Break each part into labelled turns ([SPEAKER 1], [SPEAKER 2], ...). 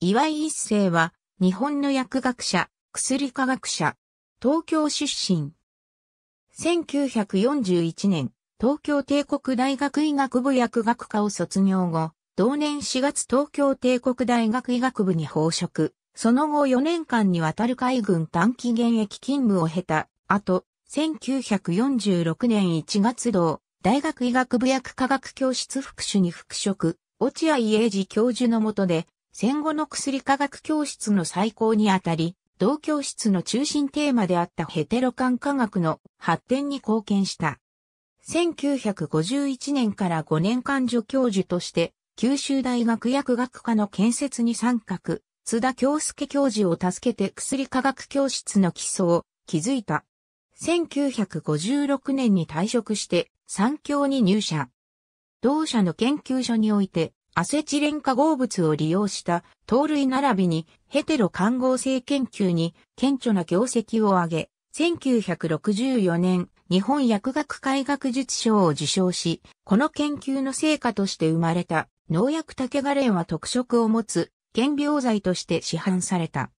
[SPEAKER 1] 岩井一世は、日本の薬学者、薬科学者、東京出身。1941年、東京帝国大学医学部薬学科を卒業後、同年4月東京帝国大学医学部に報職。その後4年間にわたる海軍短期現役勤務を経た後、1946年1月同、大学医学部薬科学教室副主に復職、落合英二教授のもとで、戦後の薬科学教室の再興にあたり、同教室の中心テーマであったヘテロ間科学の発展に貢献した。1951年から5年間助教授として、九州大学薬学科の建設に参画、津田京介教授を助けて薬科学教室の基礎を築いた。1956年に退職して、産教に入社。同社の研究所において、アセチレン化合物を利用した糖類並びにヘテロ混合性研究に顕著な業績を上げ、1964年日本薬学会学術賞を受賞し、この研究の成果として生まれた農薬竹ガレンは特色を持つ顕病剤として市販された。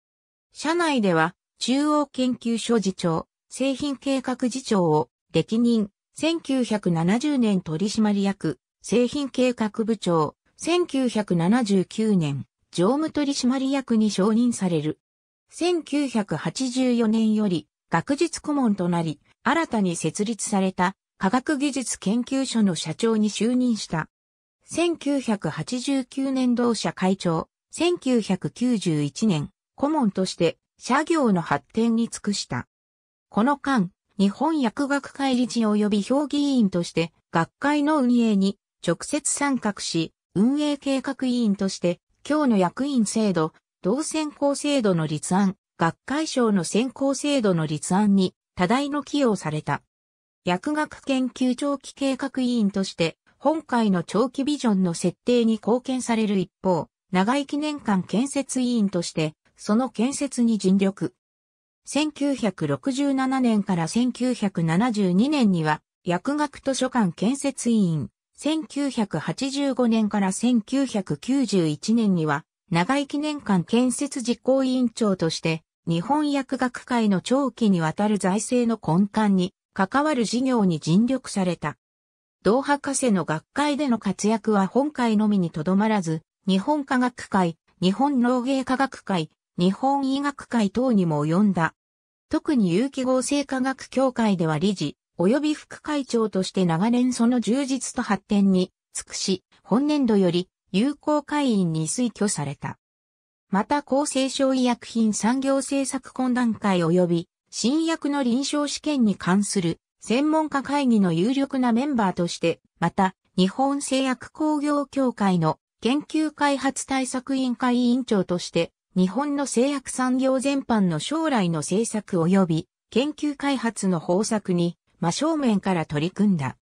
[SPEAKER 1] 社内では中央研究所次長、製品計画次長を歴任、1970年取締役、製品計画部長、1979年、常務取締役に承認される。1984年より学術顧問となり、新たに設立された科学技術研究所の社長に就任した。1989年同社会長、1991年、顧問として社業の発展に尽くした。この間、日本薬学会理事及び評議員として学会の運営に直接参画し、運営計画委員として、今日の役員制度、同選考制度の立案、学会賞の選考制度の立案に多大の寄与された。薬学研究長期計画委員として、本会の長期ビジョンの設定に貢献される一方、長い記念館建設委員として、その建設に尽力。1967年から1972年には、薬学図書館建設委員、1985年から1991年には、長い記念館建設実行委員長として、日本薬学会の長期にわたる財政の根幹に関わる事業に尽力された。同博士の学会での活躍は本会のみにとどまらず、日本科学会、日本農芸科学会、日本医学会等にも及んだ。特に有機合成科学協会では理事、及び副会長として長年その充実と発展に尽くし、本年度より有効会員に推挙された。また厚生省医薬品産業政策懇談会及び新薬の臨床試験に関する専門家会議の有力なメンバーとして、また日本製薬工業協会の研究開発対策委員会委員長として、日本の製薬産業全般の将来の政策及び研究開発の方策に真正面から取り組んだ。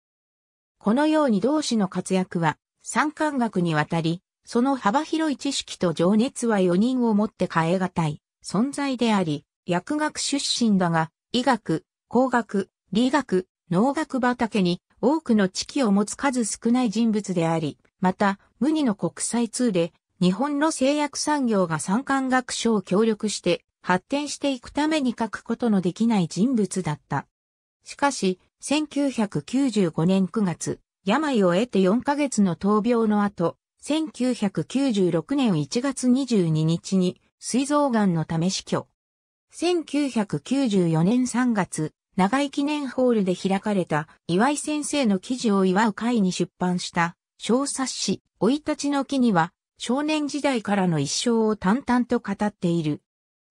[SPEAKER 1] このように同志の活躍は、参観学にわたり、その幅広い知識と情熱は4人をもって変え難い存在であり、薬学出身だが、医学、工学、理学、農学畑に多くの知識を持つ数少ない人物であり、また、無二の国際通で、日本の製薬産業が参観学賞を協力して発展していくために書くことのできない人物だった。しかし、1995年9月、病を得て4ヶ月の闘病の後、1996年1月22日に、膵臓癌のため死去。1994年3月、長井記念ホールで開かれた岩井先生の記事を祝う会に出版した小冊子、老い立ちの木には、少年時代からの一生を淡々と語っている。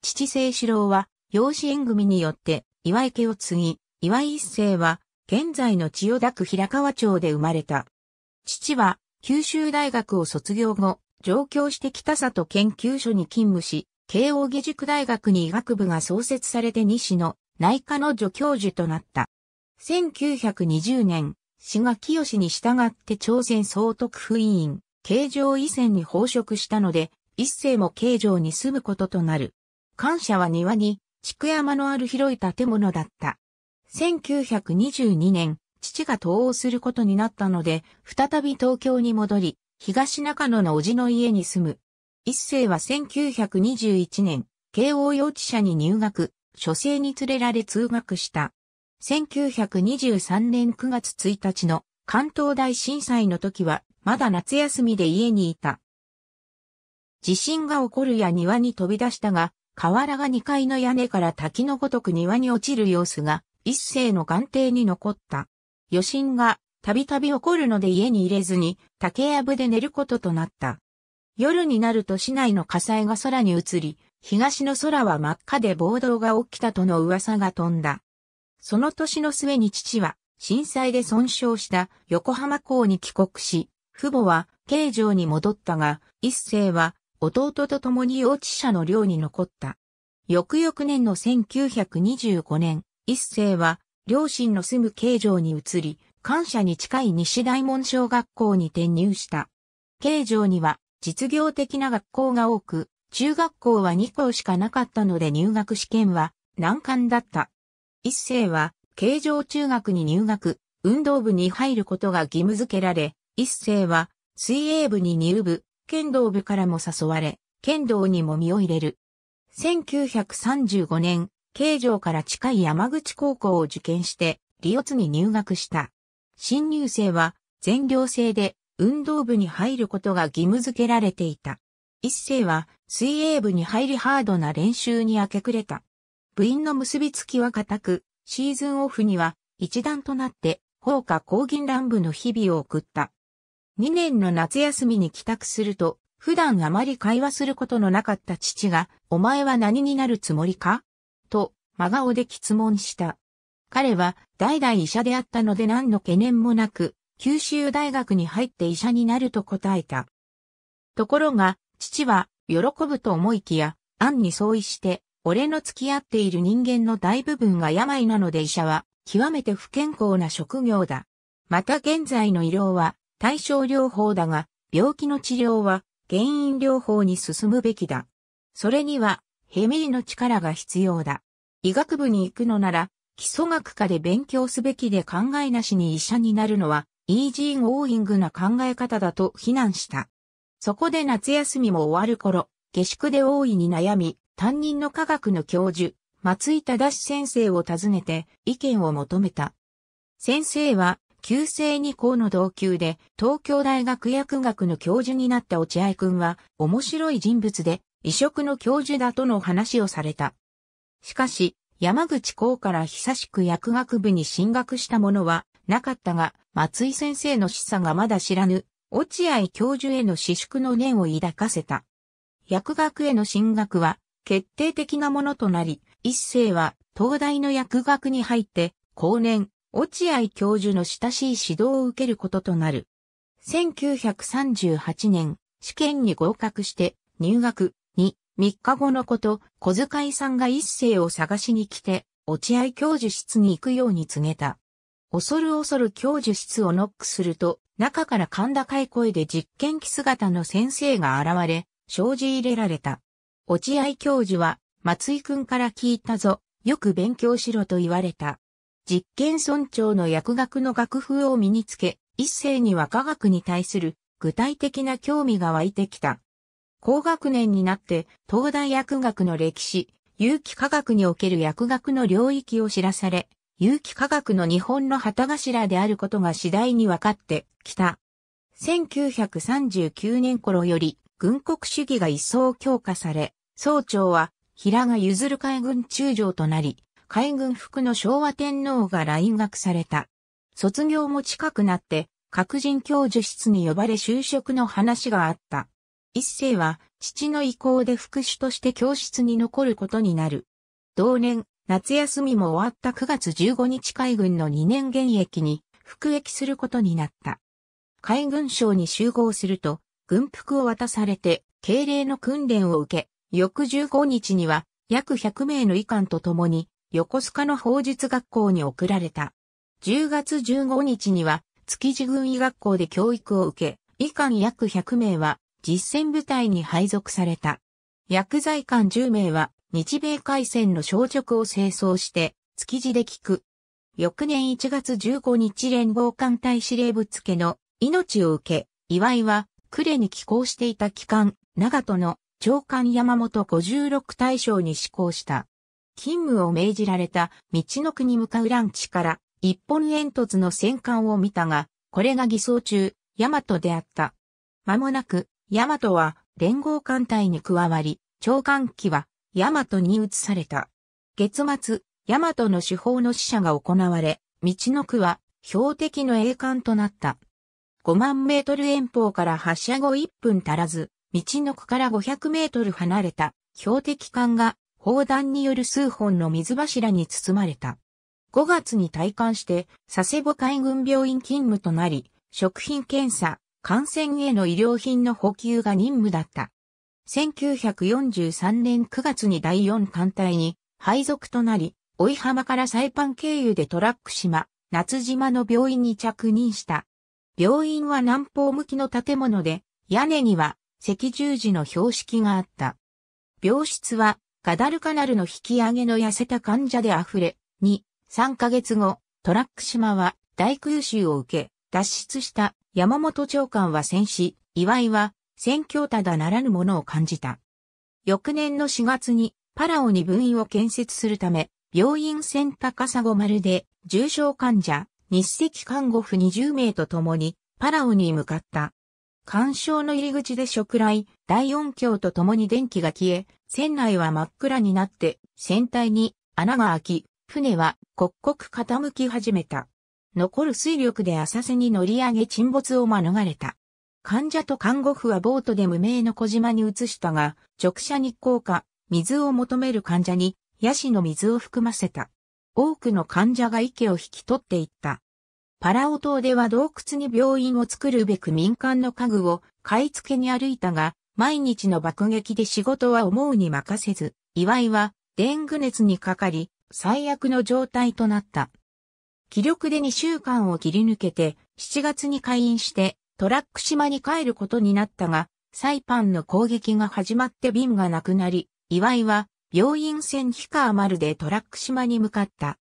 [SPEAKER 1] 父清志郎は、養子縁組によって岩井家を継ぎ、岩井一世は、現在の千代田区平川町で生まれた。父は、九州大学を卒業後、上京して北里研究所に勤務し、慶応義塾大学に医学部が創設されて西の内科の助教授となった。1920年、志賀清に従って朝鮮総督府委員、慶城以前に奉職したので、一世も慶城に住むこととなる。感謝は庭に、築山のある広い建物だった。1922年、父が東亡することになったので、再び東京に戻り、東中野の叔父の家に住む。一世は1921年、慶応幼稚舎に入学、書生に連れられ通学した。1923年9月1日の関東大震災の時は、まだ夏休みで家にいた。地震が起こるや庭に飛び出したが、瓦が2階の屋根から滝のごとく庭に落ちる様子が一世の眼底に残った。余震がたびたび起こるので家に入れずに竹やぶで寝ることとなった。夜になると市内の火災が空に移り、東の空は真っ赤で暴動が起きたとの噂が飛んだ。その年の末に父は震災で損傷した横浜港に帰国し、父母は京城に戻ったが、一世は弟と共に幼稚舎の寮に残った。翌々年の1925年、一世は、両親の住む京城に移り、感謝に近い西大門小学校に転入した。刑城には、実業的な学校が多く、中学校は2校しかなかったので入学試験は難関だった。一世は、京城中学に入学、運動部に入ることが義務付けられ、一世は、水泳部に入部、剣道部からも誘われ、剣道にも身を入れる。1935年、京城から近い山口高校を受験して、リオツに入学した。新入生は、全寮制で、運動部に入ることが義務付けられていた。一世は、水泳部に入りハードな練習に明け暮れた。部員の結びつきは固く、シーズンオフには、一段となって、放課抗銀乱部の日々を送った。2年の夏休みに帰宅すると、普段あまり会話することのなかった父が、お前は何になるつもりかと、真顔で質問した。彼は、代々医者であったので何の懸念もなく、九州大学に入って医者になると答えた。ところが、父は、喜ぶと思いきや、暗に相違して、俺の付き合っている人間の大部分が病なので医者は、極めて不健康な職業だ。また現在の医療は、対症療法だが、病気の治療は、原因療法に進むべきだ。それには、ヘミーの力が必要だ。医学部に行くのなら、基礎学科で勉強すべきで考えなしに医者になるのは、イージーゴーイングな考え方だと非難した。そこで夏休みも終わる頃、下宿で大いに悩み、担任の科学の教授、松井正先生を訪ねて意見を求めた。先生は、旧姓二校の同級で、東京大学薬学の教授になった落合くんは、面白い人物で、異色の教授だとの話をされた。しかし、山口校から久しく薬学部に進学したものはなかったが、松井先生の示唆がまだ知らぬ、落合教授への私宿の念を抱かせた。薬学への進学は決定的なものとなり、一世は東大の薬学に入って、後年、落合教授の親しい指導を受けることとなる。1938年、試験に合格して入学、2、3日後のこと、小遣いさんが一世を探しに来て、落合教授室に行くように告げた。恐る恐る教授室をノックすると、中から甲高い声で実験機姿の先生が現れ、生じ入れられた。落合教授は、松井くんから聞いたぞ、よく勉強しろと言われた。実験村長の薬学の楽譜を身につけ、一世には科学に対する具体的な興味が湧いてきた。高学年になって東大薬学の歴史、有機化学における薬学の領域を知らされ、有機化学の日本の旗頭であることが次第に分かってきた。1939年頃より軍国主義が一層強化され、総長は平賀譲る海軍中将となり、海軍服の昭和天皇が来学された。卒業も近くなって、各人教授室に呼ばれ就職の話があった。一世は父の意向で副手として教室に残ることになる。同年、夏休みも終わった9月15日海軍の2年現役に服役することになった。海軍省に集合すると、軍服を渡されて、敬礼の訓練を受け、翌15日には約100名の医官と共に、横須賀の法術学校に送られた。10月15日には、築地軍医学校で教育を受け、医官約100名は実戦部隊に配属された。薬剤官10名は日米海戦の消直を清掃して築地で聞く。翌年1月15日連合艦隊司令部付の命を受け、岩井は呉に寄港していた機関、長門の長官山本56大将に施向した。勤務を命じられた道の国向かうランチから一本煙突の戦艦を見たが、これが偽装中、大和であった。間もなく、ヤマトは連合艦隊に加わり、長官機はヤマトに移された。月末、ヤマトの手法の使者が行われ、道の区は標的の栄冠となった。5万メートル遠方から発射後1分足らず、道の区から500メートル離れた標的艦が砲弾による数本の水柱に包まれた。5月に退官して佐世保海軍病院勤務となり、食品検査、感染への医療品の補給が任務だった。1943年9月に第4艦隊に配属となり、追浜からサイパン経由でトラック島、夏島の病院に着任した。病院は南方向きの建物で、屋根には赤十字の標識があった。病室はガダルカナルの引き上げの痩せた患者で溢れ、2、3ヶ月後、トラック島は大空襲を受け、脱出した山本長官は戦死、岩井は戦況ただならぬものを感じた。翌年の4月にパラオに分院を建設するため、病院船高砂丸で重症患者、日赤看護婦20名と共にパラオに向かった。干渉の入り口で食雷、大音響と共に電気が消え、船内は真っ暗になって、船体に穴が開き、船は刻々傾き始めた。残る水力で浅瀬に乗り上げ沈没を免れた。患者と看護婦はボートで無名の小島に移したが、直射日光下、水を求める患者に、ヤシの水を含ませた。多くの患者が池を引き取っていった。パラオ島では洞窟に病院を作るべく民間の家具を買い付けに歩いたが、毎日の爆撃で仕事は思うに任せず、岩井は、デング熱にかかり、最悪の状態となった。気力で2週間を切り抜けて、7月に開院して、トラック島に帰ることになったが、サイパンの攻撃が始まって瓶がなくなり、岩井は、病院船ヒカー丸でトラック島に向かった。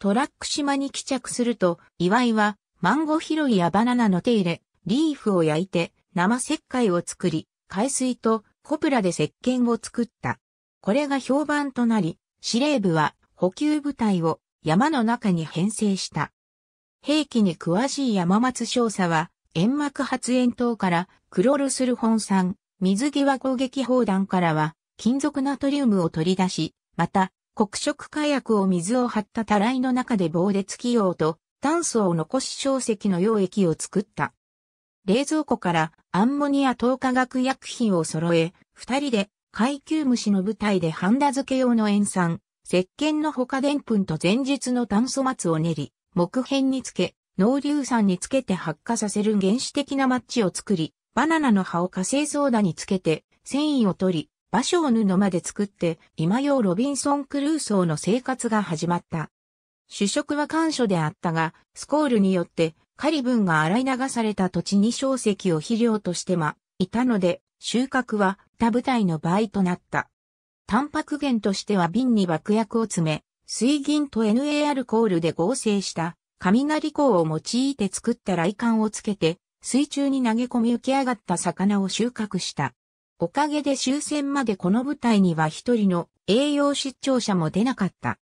[SPEAKER 1] トラック島に帰着すると、岩井は、マンゴ拾いやバナナの手入れ、リーフを焼いて、生石灰を作り、海水とコプラで石鹸を作った。これが評判となり、司令部は補給部隊を山の中に編成した。兵器に詳しい山松少佐は、煙幕発煙筒からクロルスル本酸、水際攻撃砲弾からは、金属ナトリウムを取り出し、また、黒色火薬を水を張ったたらいの中で棒で突きようと、炭素を残し小石の溶液を作った。冷蔵庫からアンモニア等化学薬品を揃え、二人で階級虫の部隊でハンダ付け用の塩酸、石鹸の他でんぷんと前日の炭素末を練り、木片につけ、濃硫酸につけて発火させる原始的なマッチを作り、バナナの葉を火星ソーダにつけて、繊維を取り、場所を布まで作って、今用ロビンソン・クルーソーの生活が始まった。主食は干渉であったが、スコールによって、カリブンが洗い流された土地に小石を肥料としてま、いたので、収穫は他部隊の場合となった。タンパク源としては瓶に爆薬を詰め、水銀と NAR コールで合成した雷鋼を用いて作った雷管をつけて水中に投げ込み浮き上がった魚を収穫した。おかげで終戦までこの部隊には一人の栄養失調者も出なかった。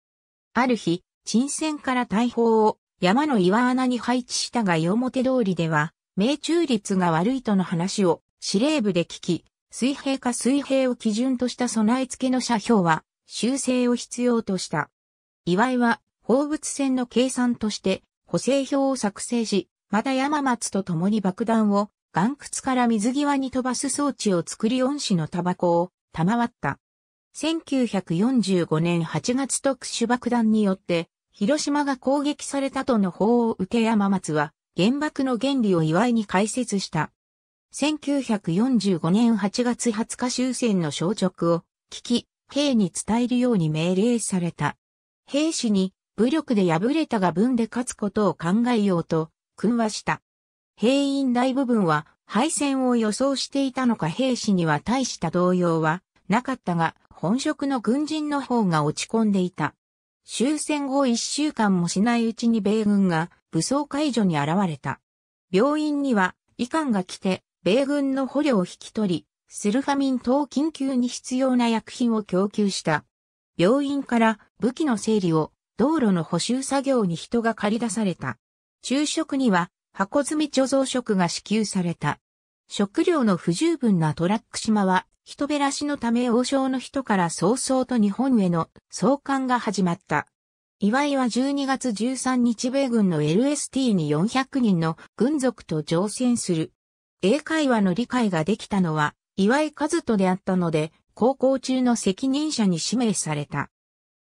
[SPEAKER 1] ある日、沈船から大砲を山の岩穴に配置したが表通りでは、命中率が悪いとの話を司令部で聞き、水平か水平を基準とした備え付けの車標は、修正を必要とした。岩井は、放物線の計算として、補正表を作成し、また山松と共に爆弾を、岩窟から水際に飛ばす装置を作り恩師のタバコを、賜った。1945年8月特殊爆弾によって、広島が攻撃されたとの報を受け山松は、原爆の原理を祝いに解説した。1945年8月20日終戦の消息を聞き、兵に伝えるように命令された。兵士に武力で敗れたが分で勝つことを考えようと、訓話した。兵員大部分は敗戦を予想していたのか兵士には大した動揺はなかったが、本職の軍人の方が落ち込んでいた。終戦後一週間もしないうちに米軍が武装解除に現れた。病院には、医官が来て、米軍の捕虜を引き取り、スルファミン等緊急に必要な薬品を供給した。病院から武器の整理を道路の補修作業に人が借り出された。昼食には箱詰め貯蔵食が支給された。食料の不十分なトラック島は人減らしのため王将の人から早々と日本への送還が始まった。岩井は12月13日米軍の LST に400人の軍属と乗船する。英会話の理解ができたのは、岩井和人であったので、高校中の責任者に指名された。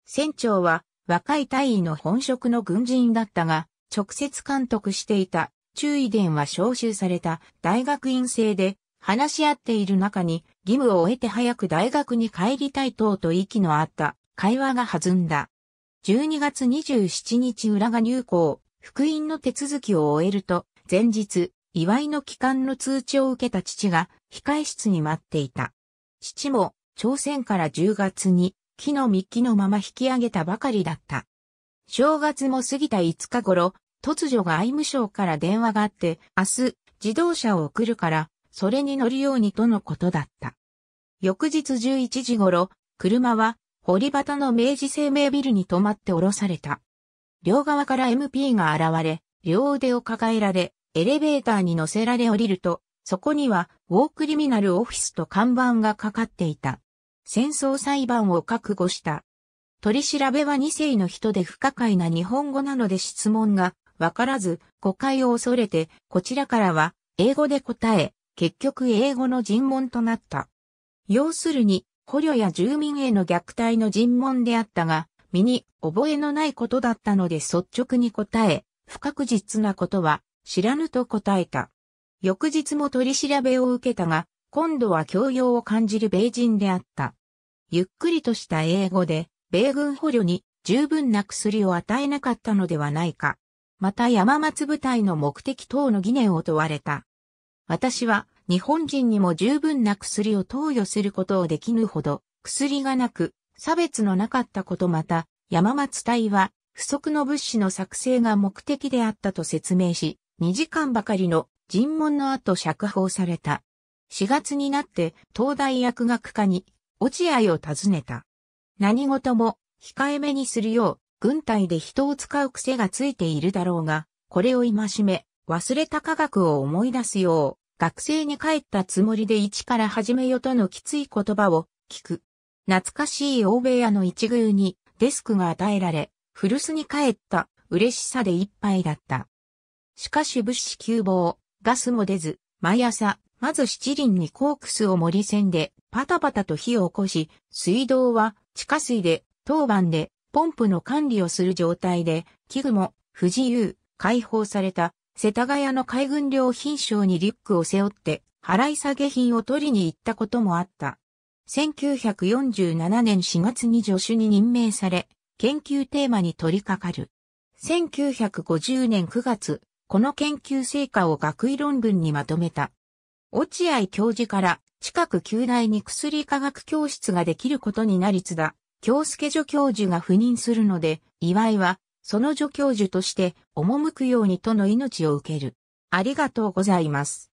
[SPEAKER 1] 船長は、若い隊員の本職の軍人だったが、直接監督していた、注意伝は招集された大学院生で、話し合っている中に、義務を終えて早く大学に帰りたい等と息のあった会話が弾んだ。12月27日裏が入校、福音の手続きを終えると、前日、祝いの帰還の通知を受けた父が控室に待っていた。父も朝鮮から10月に木の幹のまま引き上げたばかりだった。正月も過ぎた5日頃、突如外務省から電話があって、明日自動車を送るから、それに乗るようにとのことだった。翌日11時頃、車は堀端の明治生命ビルに止まって降ろされた。両側から MP が現れ、両腕を抱えられ、エレベーターに乗せられ降りると、そこには、ウォークリミナルオフィスと看板がかかっていた。戦争裁判を覚悟した。取り調べは2世の人で不可解な日本語なので質問がわからず誤解を恐れてこちらからは英語で答え結局英語の尋問となった。要するに捕虜や住民への虐待の尋問であったが身に覚えのないことだったので率直に答え不確実なことは知らぬと答えた。翌日も取り調べを受けたが、今度は教養を感じる米人であった。ゆっくりとした英語で、米軍捕虜に十分な薬を与えなかったのではないか。また山松部隊の目的等の疑念を問われた。私は日本人にも十分な薬を投与することをできぬほど、薬がなく、差別のなかったことまた、山松隊は、不足の物資の作成が目的であったと説明し、2時間ばかりの尋問の後釈放された。4月になって東大薬学科に落合を訪ねた。何事も控えめにするよう軍隊で人を使う癖がついているだろうが、これを今しめ、忘れた科学を思い出すよう、学生に帰ったつもりで一から始めよとのきつい言葉を聞く。懐かしい大部屋の一宮にデスクが与えられ、古巣に帰った嬉しさでいっぱいだった。しかし物資急防、ガスも出ず、毎朝、まず七輪にコークスを盛り線で、パタパタと火を起こし、水道は地下水で、当番で、ポンプの管理をする状態で、器具も不自由、解放された、世田谷の海軍良品賞にリュックを背負って、払い下げ品を取りに行ったこともあった。1947年4月に助手に任命され、研究テーマに取り掛かる。1950年9月、この研究成果を学位論文にまとめた。落合教授から近く旧大に薬科学教室ができることになりつだ、京介助教授が赴任するので、岩井はその助教授として赴くようにとの命を受ける。ありがとうございます。